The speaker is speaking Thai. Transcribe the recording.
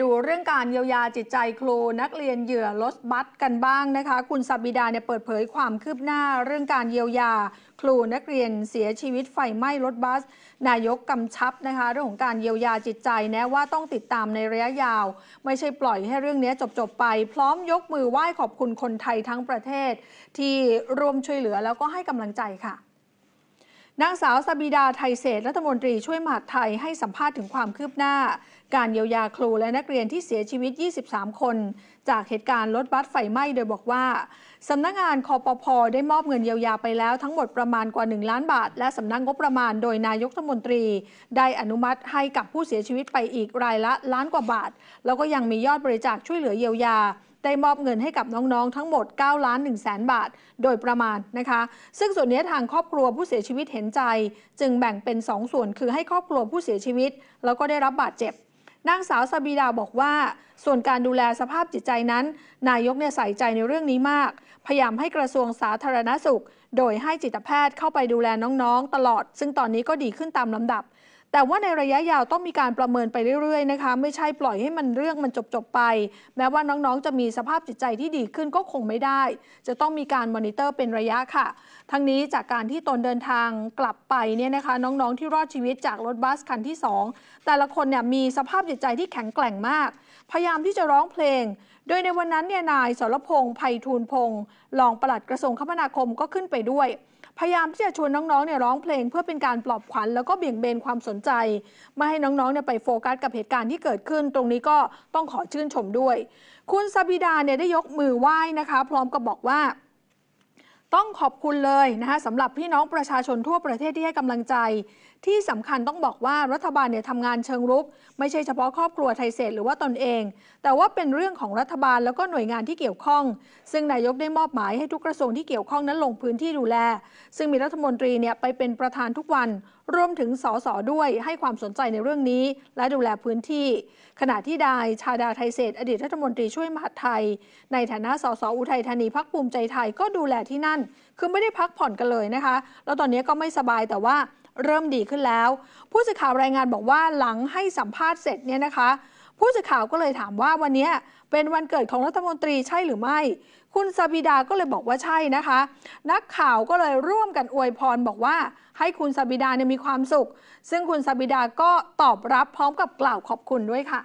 ดูเรื่องการเยียวยาจิตใจครู นักเรียนเหยื่อลดบัตกันบ้างนะคะ คุณสับบิดาเนี่ยเปิดเผยความคืบหน้า เรื่องการเยียวยาครูนักเรียนเสียชีวิตไฟไหม้รถบัส นายกกำชับนะคะ เรื่องของการเยียวยาจิตใจแนะว่าต้องติดตามในระยะยาว ไม่ใช่ปล่อยให้เรื่องนี้จบจบไปพร้อมยกมือไหว้ขอบคุณคนไทยทั้งประเทศ ที่ร่วมช่วยเหลือแล้วก็ให้กำลังใจค่ะนางสาวสบิดาไทยเศษรัฐมนตรีช่วยมหาดไทยให้สัมภาษณ์ถึงความคืบหน้าการเยียวยาครูและนักเรียนที่เสียชีวิต 23 คน จากเหตุการณ์รถบัสไฟไหม้ โดยบอกว่า สำนักงงานคอปพอได้มอบเงินเยียวยาไปแล้ว ทั้งหมดประมาณกว่า 1 ล้านบาท และสำนักงบประมาณโดยนายกรัฐมนตรี ได้อนุมัติให้กับผู้เสียชีวิตไปอีกรายละล้านกว่าบาทแล้วก็ยังมียอดบริจาคช่วยเหลือเยียวยาได้มอบเงินให้กับน้อง ๆ ทั้งหมด 9 ล้าน1แสนบาท โดยประมาณนะคะ ซึ่งส่วนนี้ทางครอบครัวผู้เสียชีวิตเห็นใจ จึงแบ่งเป็น 2 ส่วนคือให้ครอบครัวผู้เสียชีวิต แล้วก็ได้รับบาดเจ็บนางสาวสบีดาบอกว่า ส่วนการดูแลสภาพจิตใจนั้นนายกเนี่ยใส่ใจในเรื่องนี้มาก พยายามให้กระทรวงสาธารณสุข โดยให้จิตแพทย์เข้าไปดูแลน้องๆตลอด ซึ่งตอนนี้ก็ดีขึ้นตามลำดับแต่ว่าในระยะยาวต้องมีการประเมินไปเรื่อยๆนะคะไม่ใช่ปล่อยให้มันเรื่องมันจบๆไป แม้ว่าน้องๆจะมีสภาพจิตใจที่ดีขึ้นก็คงไม่ได้ จะต้องมีการมอนิเตอร์เป็นระยะค่ะ ทั้งนี้จากการที่ตนเดินทางกลับไปเนี่ยนะคะน้องๆที่รอดชีวิตจากรถบัสคันที่ 2 แต่ละคนเนี่ยมีสภาพจิตใจที่แข็งแกร่งมากพยายามที่จะร้องเพลงโดยในวันนั้นเนี่ยนายสรพงศ์ไพฑูรย์พงศ์รองปลัดกระทรวงคมนาคมก็ขึ้นไปด้วยพยายามที่จะชวนน้องๆเนี่ยร้องเพลงเพื่อเป็นการปลอบขวัญแล้วก็เบี่ยงเบนความสนใจ ไม่ให้น้องๆเนี่ยไปโฟกัสกับเหตุการณ์ที่เกิดขึ้น ตรงนี้ก็ต้องขอชื่นชมด้วย คุณซาบิดาเนี่ยได้ยกมือไหว้นะคะ พร้อมกับบอกว่าต้องขอบคุณเลยนะคะสำหรับพี่น้องประชาชนทั่วประเทศที่ให้กำลังใจ ที่สำคัญต้องบอกว่ารัฐบาลเนี่ยทำงานเชิงรุกไม่ใช่เฉพาะครอบครัวไทยเศษหรือว่าตนเอง แต่ว่าเป็นเรื่องของรัฐบาลแล้วก็หน่วยงานที่เกี่ยวข้อง ซึ่งนายกได้มอบหมายให้ทุกกระทรวงที่เกี่ยวข้องนั้นลงพื้นที่ดูแล ซึ่งมีรัฐมนตรีเนี่ยไปเป็นประธานทุกวันรวมถึงสสด้วยให้ความสนใจในเรื่องนี้และดูแลพื้นที่ ขณะที่ดายชาดาไทยเศษอดีตรัฐมนตรีช่วยมหาไทย ในฐานะสสอุทัยธานีพักภูมิใจไทยก็ดูแลที่นั่นคือไม่ได้พักผ่อนกันเลยนะคะ แล้วตอนนี้ก็ไม่สบายแต่ว่าเริ่มดีขึ้นแล้ว ผู้สื่อข่าวรายงานบอกว่าหลังให้สัมภาษณ์เสร็จเนี่ยนะคะ ผู้สื่อข่าวก็เลยถามว่าวันนี้เป็นวันเกิดของรัฐมนตรีใช่หรือไม่ คุณซาบิดาก็เลยบอกว่าใช่นะคะ นักข่าวก็เลยร่วมกันอวยพรบอกว่า ให้คุณซาบิดาเนี่ยมีความสุข ซึ่งคุณซาบิดาก็ตอบรับพร้อมกับกล่าวขอบคุณด้วยค่ะ